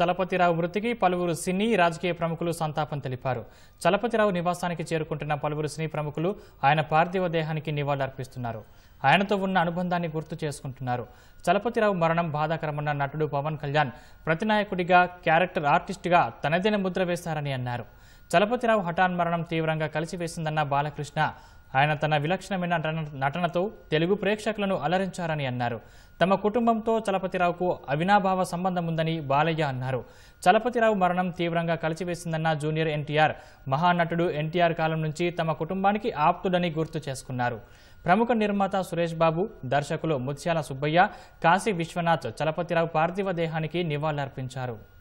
చలపతిరావు మృతికి పలువురు సినీ రాజకీయ ప్రముఖులు సంతాపం తెలిపారు చలపతిరావు నివాసానికి చేరుకుంటున్న పలువురు సినీ ప్రముఖులు ఆయన పార్థివ దేహానికి నివాళులర్పిస్తున్నారు ఆయనతో ఉన్న అనుబంధాన్ని గుర్తు చేసుకుంటున్నారు చలపతిరావు మరణం బాధాకరమన్న నటుడు పవన్ కళ్యాణ్ ప్రతినాయకుడిగా క్యారెక్టర్ ఆర్టిస్టుగా తనదైన ముద్ర వేశారని అన్నారు చలపతిరావు హఠాన్ మరణం తీవ్రంగా కలిసివేసిందన్న బాలకృష్ణ ఆయన తన విలక్షణమైన నటనతో తెలుగు ప్రేక్షకులను అలరించారని అన్నారు తమ కుటుంబంతో చలపతిరావుకు అవినాభావ సంబంధం ఉందని బాలయ్య అన్నారు చలపతిరావు మరణం తీవ్రంగా కలిచివేసిందన్న జూనియర్ ఎన్టీఆర్ మహానటుడు ఎన్టీఆర్ కాలం నుంచి తమ కుటుంబానికి ఆప్తుడని గుర్తు చేసుకున్నారు ప్రముఖ నిర్మాత సురేష్ బాబు దర్శకులు ముత్యాల సుబ్బయ్య కాశీ విశ్వనాథ్ చలపతిరావు పార్థివ దేహానికి నివాళులర్పించారు